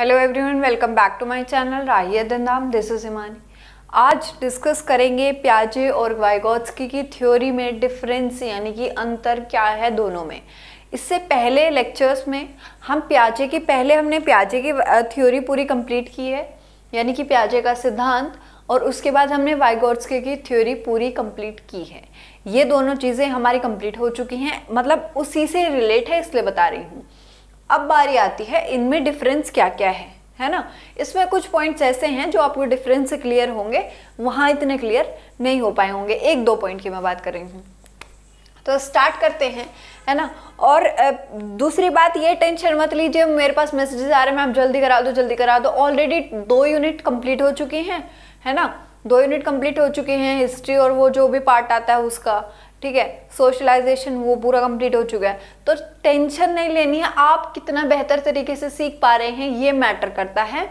Hello everyone welcome back to my channel राय दंदाम this is Himani आज डिस्कस करेंगे प्याजे और वाइगोत्सकी की थ्योरी में डिफरेंस यानी कि अंतर क्या है दोनों में इससे पहले लेक्चर्स में हम प्याजे की पहले हमने प्याजे की थ्योरी पूरी कंप्लीट की है यानी कि प्याजे का सिद्धांत और उसके बाद हमने वाइगोट्सके की थ्योरी पूरी कंप्लीट की है ये दोनों चीज़ें हमारी कंप्लीट हो चुकी हैं मतलब उसी से रिलेट है इसलिए बता रही हूँ अब बारी आती है इनमें डिफरेंस क्या क्या है है ना इसमें कुछ पॉइंट्स ऐसे हैं जो आपको डिफरेंस से क्लियर होंगे वहाँ इतने क्लियर नहीं हो पाए होंगे एक दो पॉइंट की मैं बात कर रही हूँ तो स्टार्ट करते हैं है ना और दूसरी बात ये टेंशन मत लीजिए मेरे पास मैसेजेस आ रहे हैं मैम जल्दी करा दो जल्दी करा दो ऑलरेडी दो यूनिट कंप्लीट हो चुकी हैं है ना दो यूनिट कंप्लीट हो चुके हैं हिस्ट्री और वो जो भी पार्ट आता है उसका ठीक है सोशलाइजेशन वो पूरा कंप्लीट हो चुका है तो टेंशन नहीं लेनी है आप कितना बेहतर तरीके से सीख पा रहे हैं ये मैटर करता है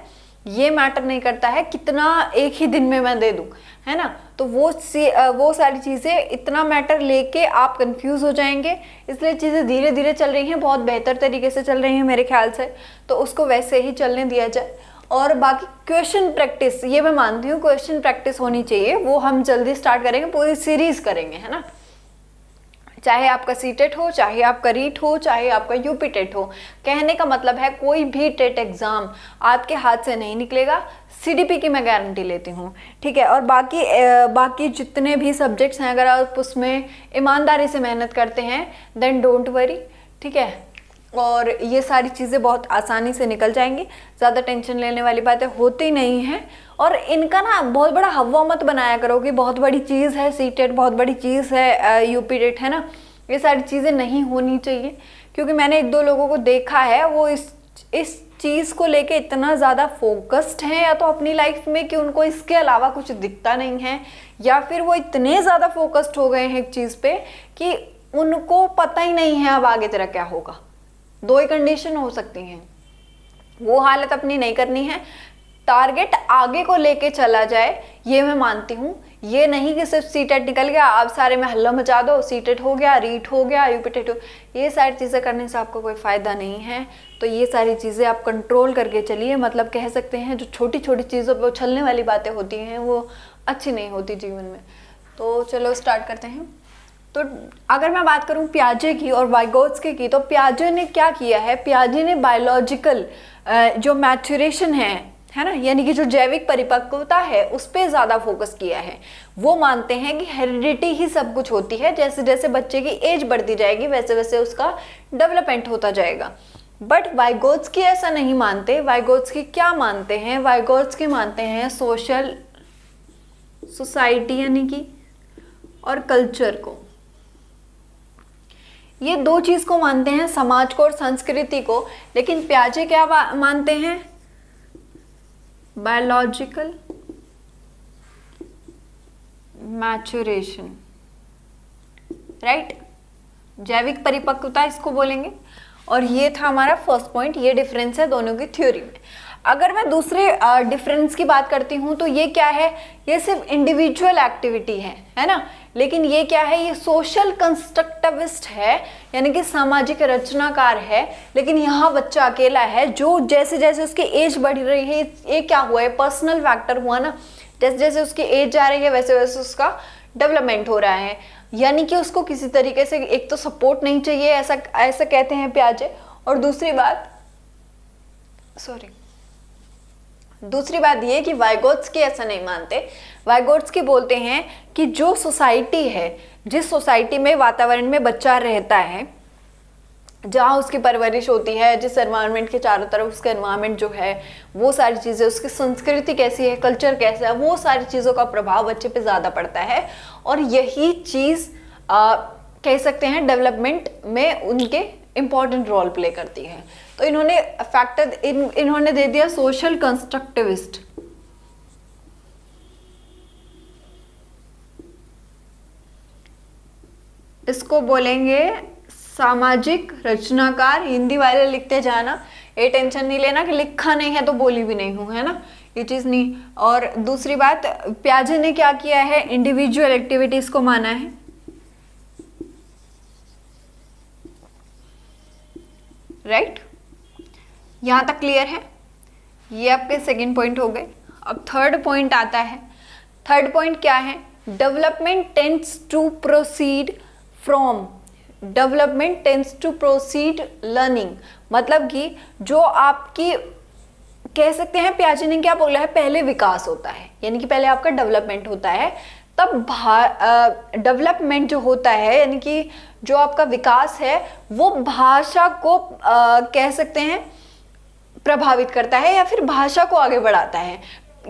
ये मैटर नहीं करता है कितना एक ही दिन में मैं दे दूँ है ना तो वो सी वो सारी चीज़ें इतना मैटर लेके आप कंफ्यूज हो जाएंगे इसलिए चीज़ें धीरे धीरे चल रही हैं बहुत बेहतर तरीके से चल रही हैं मेरे ख्याल से तो उसको वैसे ही चलने दिया जाए और बाकी क्वेश्चन प्रैक्टिस ये मैं मानती हूँ क्वेश्चन प्रैक्टिस होनी चाहिए वो हम जल्दी स्टार्ट करेंगे पूरी सीरीज़ करेंगे है ना चाहे आपका सी टेट e हो चाहे आपका रीट e हो चाहे आपका यूपी टेट e हो कहने का मतलब है कोई भी टेट एग्ज़ाम आपके हाथ से नहीं निकलेगा सी की मैं गारंटी लेती हूँ ठीक है और बाकी बाकी जितने भी सब्जेक्ट्स हैं अगर आप उसमें ईमानदारी से मेहनत करते हैं देन डोंट वरी ठीक है और ये सारी चीज़ें बहुत आसानी से निकल जाएंगी ज़्यादा टेंशन लेने वाली बातें होती नहीं हैं और इनका ना बहुत बड़ा हवा मत बनाया करो कि बहुत बड़ी चीज़ है सी टेट बहुत बड़ी चीज़ है यू पी टेट है ना ये सारी चीज़ें नहीं होनी चाहिए क्योंकि मैंने एक दो लोगों को देखा है वो इस इस चीज़ को लेके इतना ज़्यादा फोकस्ड हैं या तो अपनी लाइफ में कि उनको इसके अलावा कुछ दिखता नहीं है या फिर वो इतने ज़्यादा फोकस्ड हो गए हैं एक चीज़ पे कि उनको पता ही नहीं है अब आगे तेरा क्या होगा दो ही कंडीशन हो सकती हैं वो हालत अपनी नहीं करनी है टारगेट आगे को लेके चला जाए ये मैं मानती हूँ ये नहीं कि सिर्फ सीटेट e निकल गया आप सारे में हल्ला मचा दो सीटेट e हो गया रीट हो गया यूपीटेट हो ये सारी चीज़ें करने से आपको कोई फ़ायदा नहीं है तो ये सारी चीज़ें आप कंट्रोल करके चलिए मतलब कह सकते हैं जो छोटी छोटी चीज़ों पर उछलने वाली बातें होती हैं वो अच्छी नहीं होती जीवन में तो चलो स्टार्ट करते हैं तो अगर मैं बात करूं प्याजे की और वाइगोत्सके की तो प्याजे ने क्या किया है प्याजे ने बायोलॉजिकल जो मैचुरेशन है है ना यानी कि जो जैविक परिपक्वता है उस पर ज़्यादा फोकस किया है वो मानते हैं कि हेरिडिटी ही सब कुछ होती है जैसे जैसे बच्चे की एज बढ़ती जाएगी वैसे वैसे उसका डेवलपमेंट होता जाएगा बट वाइगोट्स की ऐसा नहीं मानते वाइगोट्स की क्या मानते हैं वाइगोट्स के मानते हैं सोशल सोसाइटी यानी कि और कल्चर को ये दो चीज़ को मानते हैं समाज को और संस्कृति को लेकिन प्याजे क्या मानते हैं बायोलॉजिकल मैचुरेशन राइट जैविक परिपक्वता इसको बोलेंगे और ये था हमारा फर्स्ट पॉइंट ये डिफरेंस है दोनों की थ्योरी में अगर मैं दूसरे डिफरेंस की बात करती हूँ तो ये क्या है ये सिर्फ इंडिविजुअल एक्टिविटी है है ना लेकिन ये क्या है ये सोशल कंस्ट्रक्टिविस्ट है यानी कि सामाजिक रचनाकार है लेकिन यहाँ बच्चा अकेला है जो जैसे जैसे उसकी एज बढ़ रही है ये क्या हुआ है पर्सनल फैक्टर हुआ ना जैसे जैसे उसकी एज जा रही है वैसे वैसे उसका डेवलपमेंट हो रहा है यानी कि उसको किसी तरीके से एक तो सपोर्ट नहीं चाहिए ऐसा ऐसा कहते हैं प्याजे और दूसरी बात सॉरी दूसरी बात ये कि वाइगोट्स की ऐसा नहीं मानते वाइगोट्स की बोलते हैं कि जो सोसाइटी है जिस सोसाइटी में वातावरण में बच्चा रहता है जहाँ उसकी परवरिश होती है जिस एनवायरनमेंट के चारों तरफ उसका एनवायरनमेंट जो है वो सारी चीज़ें उसकी संस्कृति कैसी है कल्चर कैसा है वो सारी चीज़ों का प्रभाव बच्चे पे ज़्यादा पड़ता है और यही चीज़ कह सकते हैं डेवलपमेंट में उनके इम्पॉर्टेंट रोल प्ले करती है तो इन्होंने फैक्टर इन इन्होंने दे दिया सोशल कंस्ट्रक्टिविस्ट इसको बोलेंगे सामाजिक रचनाकार हिंदी वाले लिखते जाना ये टेंशन नहीं लेना कि लिखा नहीं है तो बोली भी नहीं हूँ है ना ये चीज़ नहीं और दूसरी बात प्याजे ने क्या किया है इंडिविजुअल एक्टिविटीज़ को माना है राइट यहाँ तक क्लियर है ये आपके सेकेंड पॉइंट हो गए अब थर्ड पॉइंट आता है थर्ड पॉइंट क्या है development tends to proceed from development tends to proceed learning मतलब कि जो आपकी कह सकते हैं प्याजे ने क्या बोला है पहले विकास होता है यानी कि पहले आपका डेवलपमेंट होता है तब डेवलपमेंट जो होता है यानी कि जो आपका विकास है वो भाषा को आ, कह सकते हैं प्रभावित करता है या फिर भाषा को आगे बढ़ाता है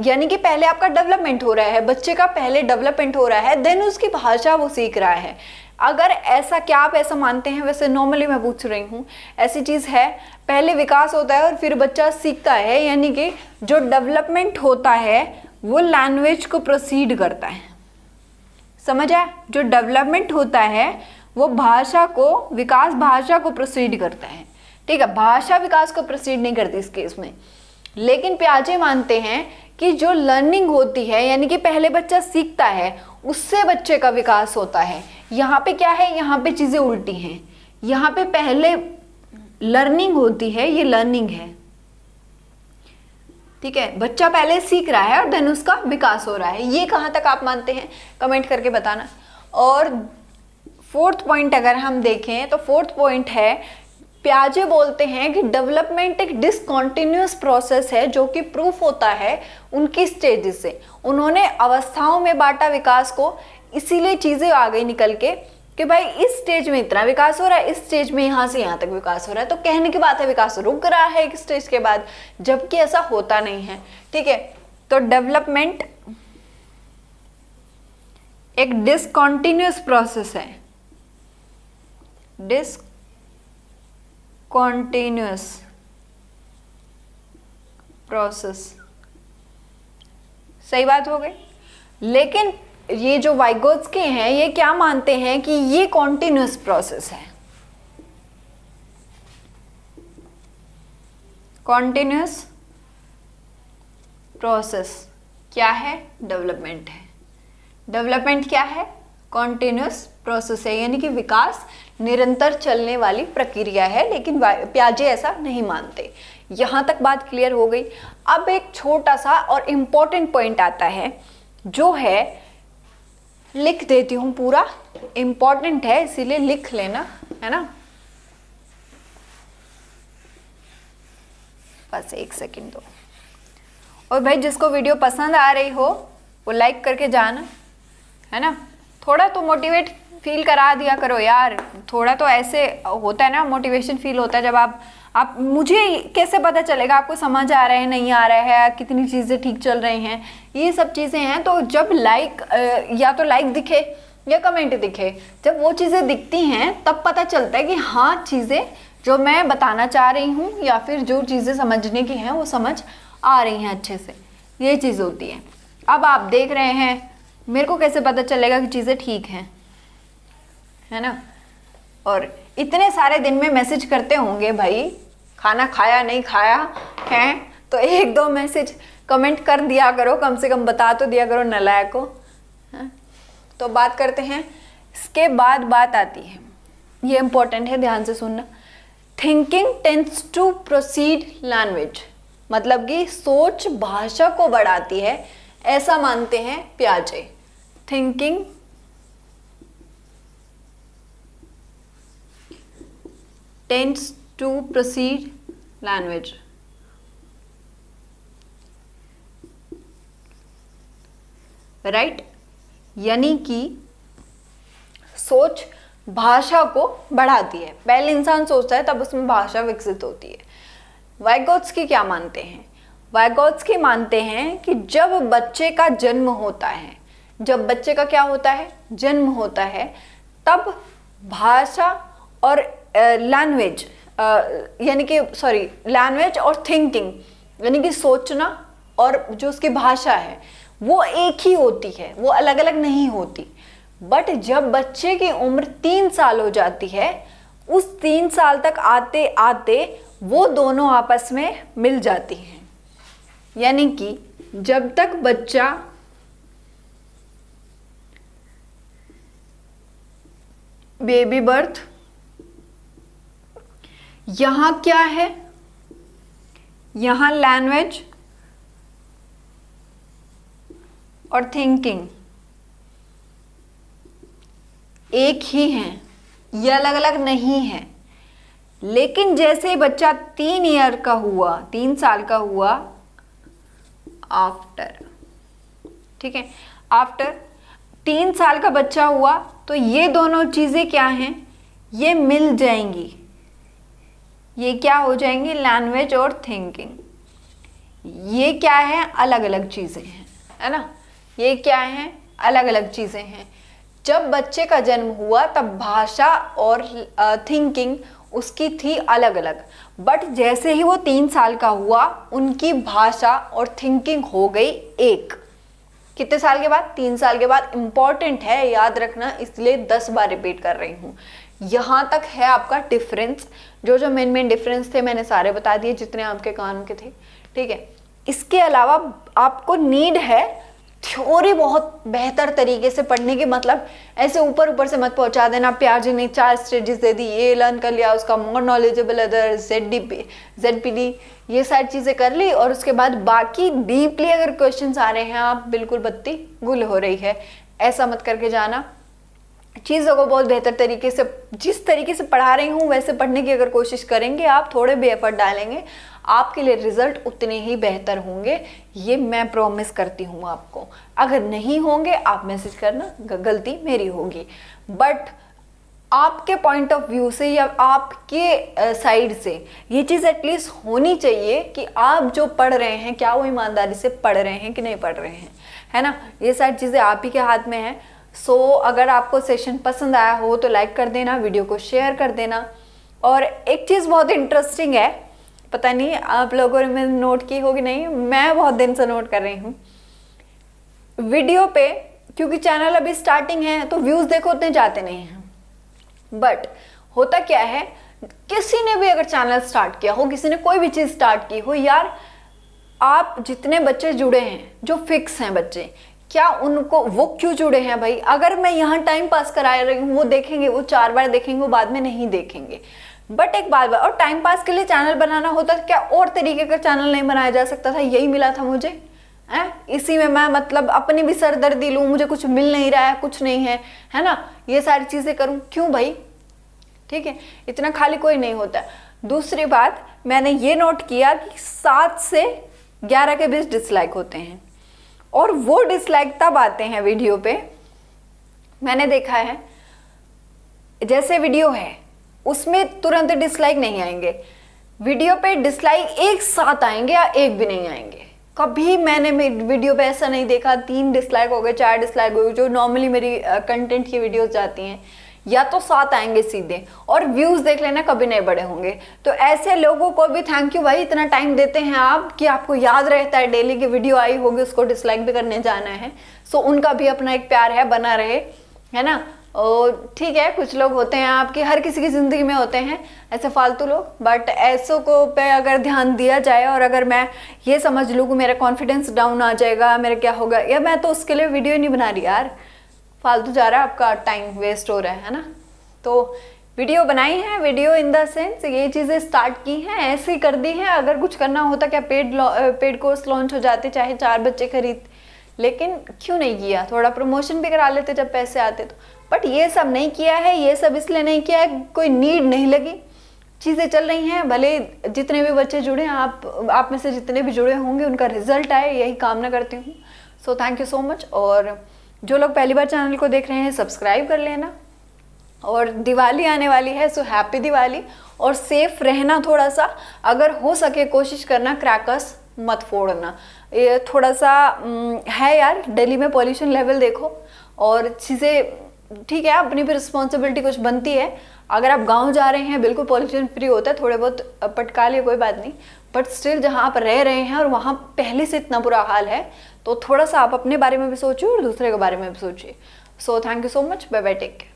यानी कि पहले आपका डेवलपमेंट हो रहा है बच्चे का पहले डेवलपमेंट हो रहा है देन उसकी भाषा वो सीख रहा है अगर ऐसा क्या आप ऐसा मानते हैं वैसे नॉर्मली मैं पूछ रही हूँ ऐसी चीज़ है पहले विकास होता है और फिर बच्चा सीखता है यानी कि जो डेवलपमेंट होता है वो लैंग्वेज को प्रोसीड करता है समझ आया जो डेवलपमेंट होता है वो भाषा को विकास भाषा को प्रोसीड करता है ठीक है भाषा विकास को प्रोसीड नहीं करती इस केस में लेकिन प्याजे मानते हैं कि जो लर्निंग होती है यानी कि पहले बच्चा सीखता है उससे बच्चे का विकास होता है यहाँ पे क्या है यहाँ पे चीज़ें उल्टी हैं यहाँ पे पहले लर्निंग होती है ये लर्निंग है ठीक है बच्चा पहले सीख रहा है और देन उसका विकास हो रहा है ये कहाँ तक आप मानते हैं कमेंट करके बताना और फोर्थ पॉइंट अगर हम देखें तो फोर्थ पॉइंट है प्याजे बोलते हैं कि डेवलपमेंट एक डिसकॉन्टिन्यूस प्रोसेस है जो कि प्रूफ होता है उनकी स्टेजेस से उन्होंने अवस्थाओं में बांटा विकास को इसीलिए चीज़ें आ गई निकल के कि भाई इस स्टेज में इतना विकास हो रहा है इस स्टेज में यहाँ से यहाँ तक विकास हो रहा है तो कहने की बात है विकास रुक रहा है एक स्टेज के बाद जबकि ऐसा होता नहीं है ठीक है तो डेवलपमेंट एक डिसकॉन्टिन्यूस प्रोसेस है discontinuous प्रोसेस सही बात हो गई लेकिन ये जो वाइगोट्स के हैं ये क्या मानते हैं कि ये कॉन्टिन्यूस प्रोसेस है कॉन्टिन्यूस प्रोसेस क्या है डेवलपमेंट है डेवलपमेंट क्या है कॉन्टिन्यूस प्रोसेस है यानी कि विकास निरंतर चलने वाली प्रक्रिया है लेकिन प्याजे ऐसा नहीं मानते यहाँ तक बात क्लियर हो गई अब एक छोटा सा और इम्पॉर्टेंट पॉइंट आता है जो है लिख देती हूँ पूरा इम्पॉर्टेंट है इसीलिए लिख लेना है ना बस एक सेकंड दो और भाई जिसको वीडियो पसंद आ रही हो वो लाइक करके जाना है ना थोड़ा तो मोटिवेट फील करा दिया करो यार थोड़ा तो ऐसे होता है ना मोटिवेशन फील होता है जब आप आप मुझे कैसे पता चलेगा आपको समझ आ रहा है नहीं आ रहा है कितनी चीज़ें ठीक चल रही हैं ये सब चीज़ें हैं तो जब लाइक या तो लाइक दिखे या कमेंट दिखे जब वो चीज़ें दिखती हैं तब पता चलता है कि हाँ चीज़ें जो मैं बताना चाह रही हूँ या फिर जो चीज़ें समझने की हैं वो समझ आ रही हैं अच्छे से ये चीज़ होती है अब आप देख रहे हैं मेरे को कैसे पता चलेगा कि चीज़ें ठीक हैं है ना और इतने सारे दिन में मैसेज करते होंगे भाई खाना खाया नहीं खाया है तो एक दो मैसेज कमेंट कर दिया करो कम से कम बता तो दिया करो नलायक को है? तो बात करते हैं इसके बाद बात आती है ये इम्पोर्टेंट है ध्यान से सुनना thinking tends to proceed language मतलब कि सोच भाषा को बढ़ाती है ऐसा मानते हैं प्याजे thinking tends to precede language. Right यानी कि सोच भाषा को बढ़ाती है पहले इंसान सोचता है तब उसमें भाषा विकसित होती है वाइगोट्स की क्या मानते हैं वाइगोट्स की मानते हैं कि जब बच्चे का जन्म होता है जब बच्चे का क्या होता है जन्म होता है तब भाषा और लैंग्वेज यानी कि सॉरी लैंग्वेज और थिंकिंग यानी कि सोचना और जो उसकी भाषा है वो एक ही होती है वो अलग अलग नहीं होती बट जब बच्चे की उम्र तीन साल हो जाती है उस तीन साल तक आते आते वो दोनों आपस में मिल जाती हैं यानी कि जब तक बच्चा बेबी बर्थ यहां क्या है यहां लैंग्वेज और थिंकिंग एक ही हैं ये अलग अलग नहीं है लेकिन जैसे बच्चा तीन ईयर का हुआ तीन साल का हुआ आफ्टर ठीक है आफ्टर तीन साल का बच्चा हुआ तो ये दोनों चीज़ें क्या हैं ये मिल जाएंगी ये क्या हो जाएंगी लैंग्वेज और थिंकिंग ये क्या है अलग अलग चीज़ें हैं है ना ये क्या है अलग अलग चीज़ें हैं जब बच्चे का जन्म हुआ तब भाषा और थिंकिंग उसकी थी अलग अलग बट जैसे ही वो तीन साल का हुआ उनकी भाषा और थिंकिंग हो गई एक कितने साल के बाद तीन साल के बाद इम्पॉर्टेंट है याद रखना इसलिए दस बार रिपीट कर रही हूँ यहाँ तक है आपका डिफरेंस जो जो मेन मेन डिफरेंस थे मैंने सारे बता दिए जितने आपके कान के थे ठीक है इसके अलावा आपको नीड है थ्योरी बहुत बेहतर तरीके से पढ़ने के मतलब ऐसे ऊपर ऊपर से मत पहुंचा देना प्यार जी ने चार स्टेजेस दे दी ये लर्न कर लिया उसका more knowledgeable other Z D P Z P D ये सारी चीज़ें कर ली और उसके बाद बाकी डीपली अगर क्वेश्चन आ रहे हैं आप बिल्कुल बत्ती गुल हो रही है ऐसा मत करके जाना चीज़ों को बहुत बेहतर तरीके से जिस तरीके से पढ़ा रही हूँ वैसे पढ़ने की अगर कोशिश करेंगे आप थोड़े भी एफर्ट डालेंगे आपके लिए रिजल्ट उतने ही बेहतर होंगे ये मैं प्रॉमिस करती हूँ आपको अगर नहीं होंगे आप मैसेज करना गलती मेरी होगी बट आपके पॉइंट ऑफ व्यू से या आपके साइड से ये चीज़ एटलीस्ट होनी चाहिए कि आप जो पढ़ रहे हैं क्या वो ईमानदारी से पढ़ रहे हैं कि नहीं पढ़ रहे हैं है ना ये सारी चीज़ें आप ही के हाथ में हैं सो so, अगर आपको सेशन पसंद आया हो तो लाइक कर देना वीडियो को शेयर कर देना और एक चीज़ बहुत इंटरेस्टिंग है पता नहीं आप लोगों ने नोट की होगी नहीं मैं बहुत दिन से नोट कर रही हूँ वीडियो पे क्योंकि चैनल अभी स्टार्टिंग है तो व्यूज़ देखो उतने जाते नहीं हैं बट होता क्या है किसी ने भी अगर चैनल स्टार्ट किया हो किसी ने कोई भी चीज़ स्टार्ट की हो यार आप जितने बच्चे जुड़े हैं जो फिक्स हैं बच्चे क्या उनको वो क्यों जुड़े हैं भाई अगर मैं यहाँ टाइम पास करा रही हूँ वो देखेंगे वो चार बार देखेंगे वो बाद में नहीं देखेंगे बट एक बार बार और टाइम पास के लिए चैनल बनाना होता तो क्या और तरीके का चैनल नहीं बनाया जा सकता था यही मिला था मुझे है इसी में मैं मतलब अपनी भी सरदर्दी लूँ मुझे कुछ मिल नहीं रहा है कुछ नहीं है है ना ये सारी चीज़ें करूँ क्यों भाई ठीक है इतना खाली कोई नहीं होता दूसरी बात मैंने ये नोट किया कि सात से ग्यारह के बीच डिसलाइक होते हैं और वो डिसलाइक तब आते हैं वीडियो पे मैंने देखा है जैसे वीडियो है उसमें तुरंत डिसलाइक नहीं आएंगे वीडियो पे डिसलाइक एक साथ आएंगे या एक भी नहीं आएंगे कभी मैंने वीडियो पे ऐसा नहीं देखा तीन डिसलाइक हो गए चार डिसलाइक हो गए जो नॉर्मली मेरी कंटेंट की वीडियोस जाती हैं या तो साथ आएंगे सीधे और व्यूज देख लेना कभी नहीं बड़े होंगे तो ऐसे लोगों को भी थैंक यू भाई इतना टाइम देते हैं आप कि आपको याद रहता है डेली की वीडियो आई होगी उसको डिसलाइक भी करने जाना है सो उनका भी अपना एक प्यार है बना रहे है ना और ठीक है कुछ लोग होते हैं आपके हर किसी की ज़िंदगी में होते हैं ऐसे फालतू लोग बट ऐसों को पे अगर ध्यान दिया जाए और अगर मैं ये समझ लूँ कि मेरा कॉन्फिडेंस डाउन आ जाएगा मेरा क्या होगा या मैं तो उसके लिए वीडियो नहीं बना रही यार फालतू जा रहा है आपका टाइम वेस्ट हो रहा है ना तो वीडियो बनाई है वीडियो इन द सेंस ये चीज़ें स्टार्ट की हैं ही कर दी हैं अगर कुछ करना होता क्या पेड पेड कोर्स लॉन्च हो जाते चाहे चार बच्चे खरीद लेकिन क्यों नहीं किया थोड़ा प्रमोशन भी करा लेते जब पैसे आते तो बट ये सब नहीं किया है ये सब इसलिए नहीं किया है कोई नीड नहीं लगी चीज़ें चल रही हैं भले जितने भी बच्चे जुड़े हैं आप आप में से जितने भी जुड़े होंगे उनका रिजल्ट आए यही कामना करती हूँ so thank you so much और जो लोग पहली बार चैनल को देख रहे हैं सब्सक्राइब कर लेना और दिवाली आने वाली है सो हैप्पी दिवाली और सेफ रहना थोड़ा सा अगर हो सके कोशिश करना क्रैकर्स मत फोड़ना ये थोड़ा सा है यार दिल्ली में पॉल्यूशन लेवल देखो और चीज़ें ठीक है अपनी भी रिस्पॉन्सिबिलिटी कुछ बनती है अगर आप गांव जा रहे हैं बिल्कुल पॉल्यूशन फ्री होता है थोड़े बहुत पटका लिए कोई बात नहीं बट स्टिल जहां आप रह रहे हैं और वहां पहले से इतना बुरा हाल है तो थोड़ा सा आप अपने बारे में भी सोचिए और दूसरे के बारे में भी सोचिए so thank you so much bye bye take care